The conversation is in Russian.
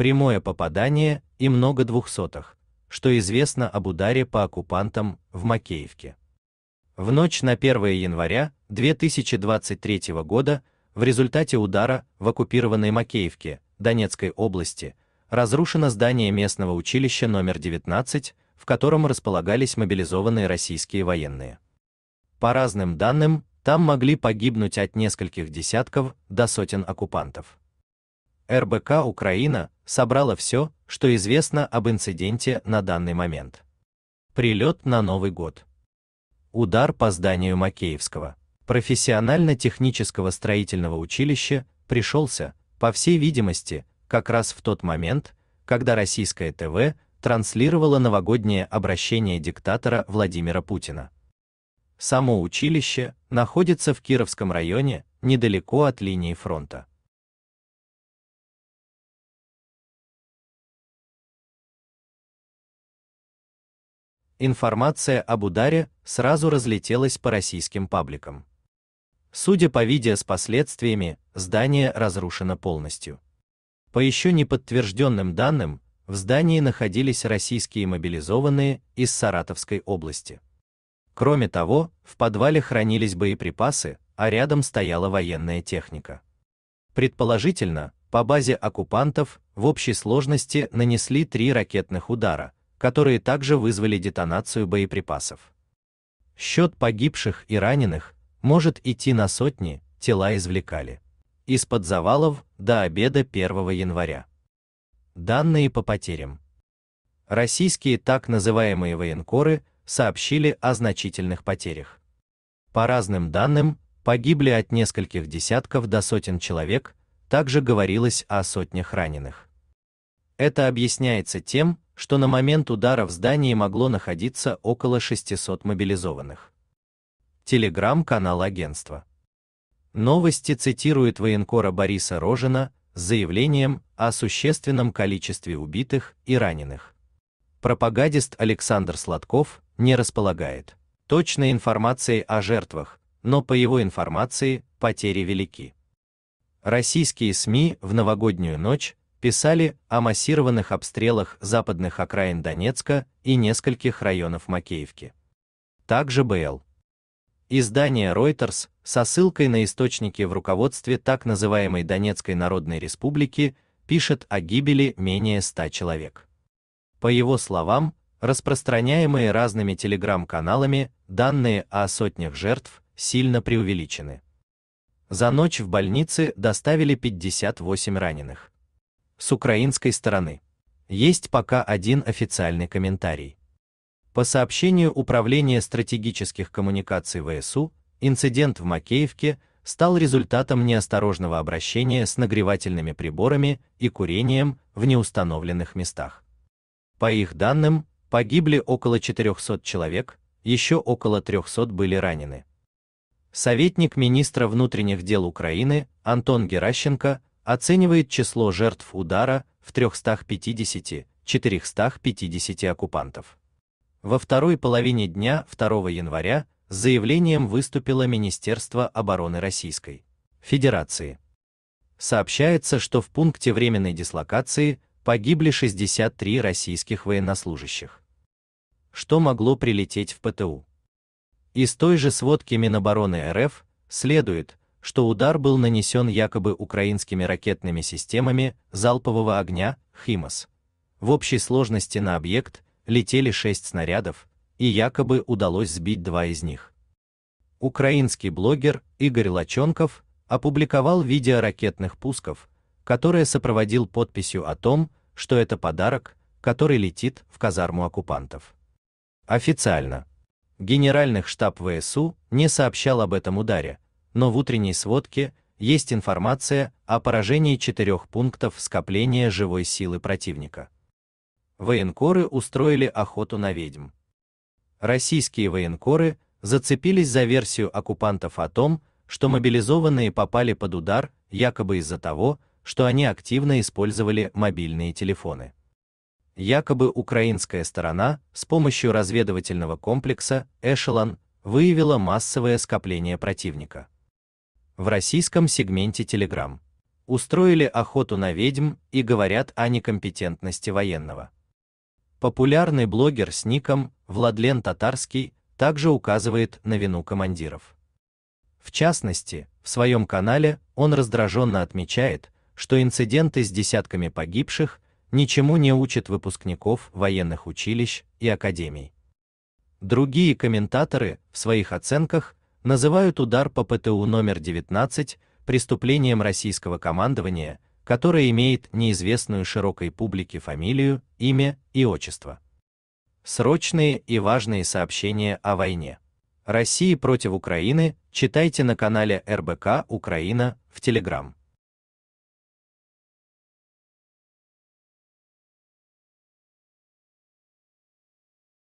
прямое попадание и много двухсотых, что известно об ударе по оккупантам в Макеевке. В ночь на 1 января 2023 года в результате удара в оккупированной Макеевке Донецкой области разрушено здание местного училища номер 19, в котором располагались мобилизованные российские военные. По разным данным, там могли погибнуть от нескольких десятков до сотен оккупантов. РБК Украина собрала все, что известно об инциденте на данный момент. Прилет на Новый год. Удар по зданию Макеевского профессионально-технического строительного училища пришелся, по всей видимости, как раз в тот момент, когда российское ТВ транслировало новогоднее обращение диктатора Владимира Путина. Само училище находится в Кировском районе, недалеко от линии фронта. информация об ударе сразу разлетелась по российским пабликам. Судя по видео с последствиями, здание разрушено полностью. По еще не подтвержденным данным, в здании находились российские мобилизованные из Саратовской области. Кроме того, в подвале хранились боеприпасы, а рядом стояла военная техника. Предположительно, по базе оккупантов в общей сложности нанесли три ракетных удара, которые также вызвали детонацию боеприпасов. Счет погибших и раненых может идти на сотни, тела извлекали из-под завалов до обеда 1 января. Данные по потерям. Российские так называемые военкоры сообщили о значительных потерях. По разным данным, погибли от нескольких десятков до сотен человек, также говорилось о сотнях раненых. Это объясняется тем, что на момент удара в здании могло находиться около 600 мобилизованных. Телеграм-канал агентства. Новости цитирует военкора Бориса Рожина с заявлением о существенном количестве убитых и раненых. Пропагандист Александр Сладков не располагает точной информацией о жертвах, но по его информации потери велики. Российские СМИ в новогоднюю ночь писали о массированных обстрелах западных окраин Донецка и нескольких районов Макеевки. Также БЛ. Издание Reuters со ссылкой на источники в руководстве так называемой Донецкой Народной Республики пишет о гибели менее 100 человек. По его словам, распространяемые разными телеграм-каналами данные о сотнях жертв сильно преувеличены. За ночь в больнице доставили 58 раненых с украинской стороны. Есть пока один официальный комментарий. По сообщению Управления стратегических коммуникаций ВСУ, инцидент в Макеевке стал результатом неосторожного обращения с нагревательными приборами и курением в неустановленных местах. По их данным, погибли около 400 человек, еще около 300 были ранены. Советник министра внутренних дел Украины Антон Геращенко оценивает число жертв удара в 350-450 оккупантов. Во второй половине дня 2 января с заявлением выступило Министерство обороны Российской Федерации. Сообщается, что в пункте временной дислокации погибли 63 российских военнослужащих. Что могло прилететь в ПТУ? Из той же сводки Минобороны РФ следует, что удар был нанесен якобы украинскими ракетными системами залпового огня «Химос». В общей сложности на объект летели шесть снарядов, и якобы удалось сбить два из них. Украинский блогер Игорь Лаченков опубликовал видео ракетных пусков, которое сопроводил подписью о том, что это подарок, который летит в казарму оккупантов. Официально. Генеральных штаб ВСУ не сообщал об этом ударе, но в утренней сводке есть информация о поражении четырех пунктов скопления живой силы противника. Военкоры устроили охоту на ведьм. Российские военкоры зацепились за версию оккупантов о том, что мобилизованные попали под удар якобы из-за того, что они активно использовали мобильные телефоны. Якобы украинская сторона с помощью разведывательного комплекса Эшелон выявила массовое скопление противника в российском сегменте Telegram устроили охоту на ведьм и говорят о некомпетентности военного. Популярный блогер с ником Владлен Татарский также указывает на вину командиров. В частности, в своем канале он раздраженно отмечает, что инциденты с десятками погибших ничему не учат выпускников военных училищ и академий. Другие комментаторы в своих оценках называют удар по ПТУ номер 19 преступлением российского командования, которое имеет неизвестную широкой публике фамилию, имя и отчество. Срочные и важные сообщения о войне. России против Украины читайте на канале РБК Украина в Телеграм.